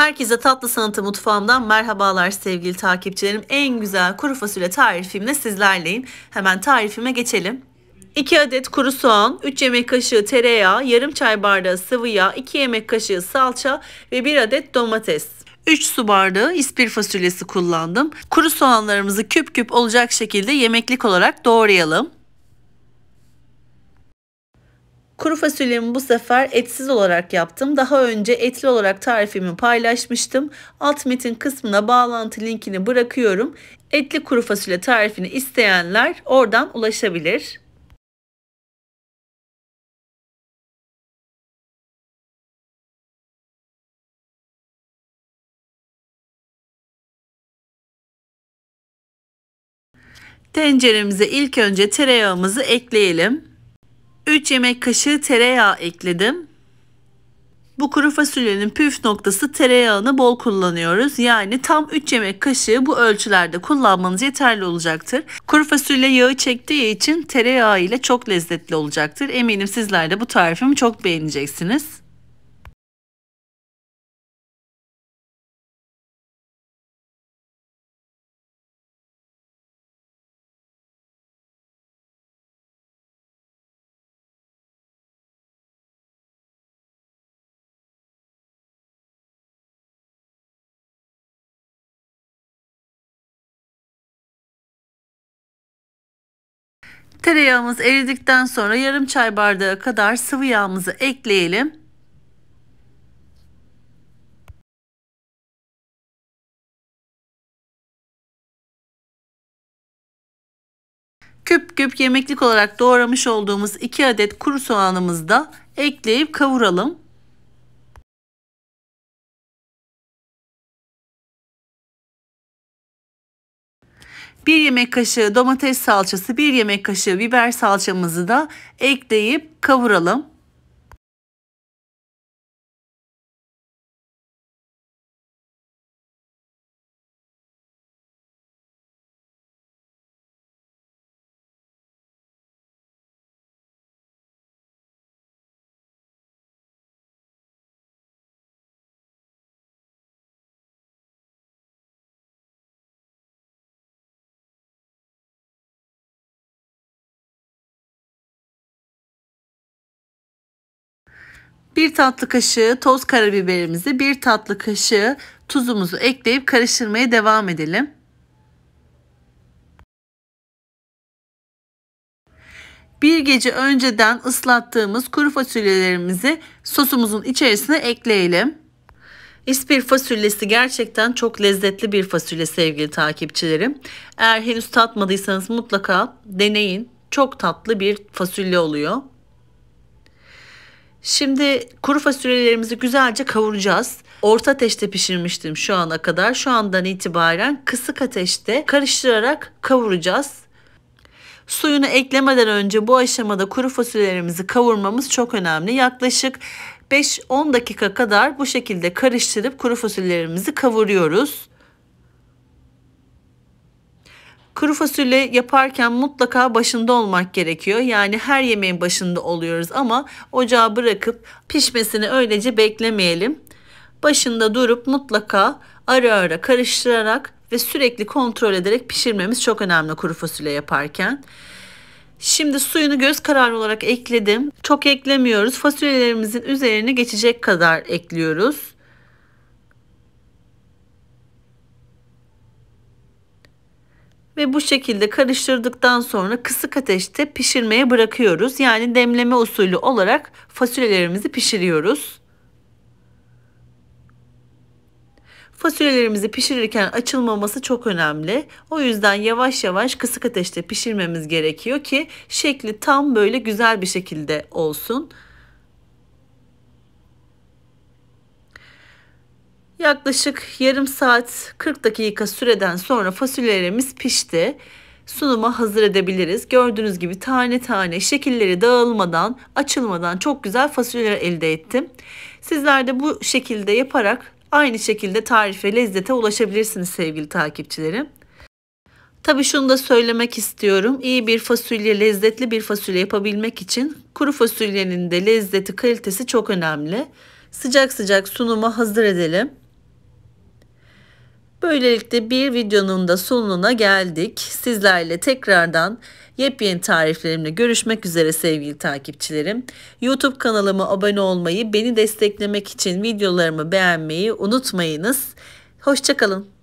Herkese Tatlı Sanatı Mutfağımdan merhabalar sevgili takipçilerim. En güzel kuru fasulye tarifimle sizlerleyim. Hemen tarifime geçelim. 2 adet kuru soğan, 3 yemek kaşığı tereyağı, yarım çay bardağı sıvı yağ, 2 yemek kaşığı salça ve 1 adet domates. 3 su bardağı ispir fasulyesi kullandım. Kuru soğanlarımızı küp küp olacak şekilde yemeklik olarak doğrayalım. Kuru fasulyemi bu sefer etsiz olarak yaptım. Daha önce etli olarak tarifimi paylaşmıştım. Alt metin kısmına bağlantı linkini bırakıyorum. Etli kuru fasulye tarifini isteyenler oradan ulaşabilir. Tenceremize ilk önce tereyağımızı ekleyelim. 3 yemek kaşığı tereyağı ekledim. Bu kuru fasulyenin püf noktası tereyağını bol kullanıyoruz. Yani tam 3 yemek kaşığı bu ölçülerde kullanmanız yeterli olacaktır. Kuru fasulye yağı çektiği için tereyağı ile çok lezzetli olacaktır. Eminim sizler de bu tarifimi çok beğeneceksiniz. Tereyağımız eridikten sonra yarım çay bardağı kadar sıvı yağımızı ekleyelim. Küp küp yemeklik olarak doğramış olduğumuz 2 adet kuru soğanımızı da ekleyip kavuralım. 1 yemek kaşığı domates salçası, 1 yemek kaşığı biber salçamızı da ekleyip kavuralım. 1 tatlı kaşığı toz karabiberimizi, 1 tatlı kaşığı tuzumuzu ekleyip karıştırmaya devam edelim. Bir gece önceden ıslattığımız kuru fasulyelerimizi sosumuzun içerisine ekleyelim. İspir fasulyesi gerçekten çok lezzetli bir fasulye sevgili takipçilerim. Eğer henüz tatmadıysanız mutlaka deneyin. Çok tatlı bir fasulye oluyor. Şimdi kuru fasulyelerimizi güzelce kavuracağız. Orta ateşte pişirmiştim şu ana kadar. Şu andan itibaren kısık ateşte karıştırarak kavuracağız. Suyunu eklemeden önce bu aşamada kuru fasulyelerimizi kavurmamız çok önemli. Yaklaşık 5-10 dakika kadar bu şekilde karıştırıp kuru fasulyelerimizi kavuruyoruz. Kuru fasulye yaparken mutlaka başında olmak gerekiyor. Yani her yemeğin başında oluyoruz ama ocağı bırakıp pişmesini öylece beklemeyelim. Başında durup mutlaka ara ara karıştırarak ve sürekli kontrol ederek pişirmemiz çok önemli kuru fasulye yaparken. Şimdi suyunu göz kararı olarak ekledim. Çok eklemiyoruz. Fasulyelerimizin üzerine geçecek kadar ekliyoruz. ve bu şekilde karıştırdıktan sonra kısık ateşte pişirmeye bırakıyoruz. Yani demleme usulü olarak fasulyelerimizi pişiriyoruz. Fasulyelerimizi pişirirken açılmaması çok önemli. O yüzden yavaş yavaş kısık ateşte pişirmemiz gerekiyor ki şekli tam böyle güzel bir şekilde olsun. Yaklaşık yarım saat 40 dakika süreden sonra fasulyelerimiz pişti. Sunuma hazır edebiliriz. Gördüğünüz gibi tane tane şekilleri dağılmadan, açılmadan çok güzel fasulyeler elde ettim. Sizler de bu şekilde yaparak aynı şekilde tarife, lezzete ulaşabilirsiniz sevgili takipçilerim. Tabii şunu da söylemek istiyorum. İyi bir fasulye, lezzetli bir fasulye yapabilmek için kuru fasulyenin de lezzeti, kalitesi çok önemli. Sıcak sıcak sunuma hazır edelim. Böylelikle bir videonun da sonuna geldik. Sizlerle tekrardan yepyeni tariflerimle görüşmek üzere sevgili takipçilerim. YouTube kanalıma abone olmayı, beni desteklemek için videolarımı beğenmeyi unutmayınız. Hoşçakalın.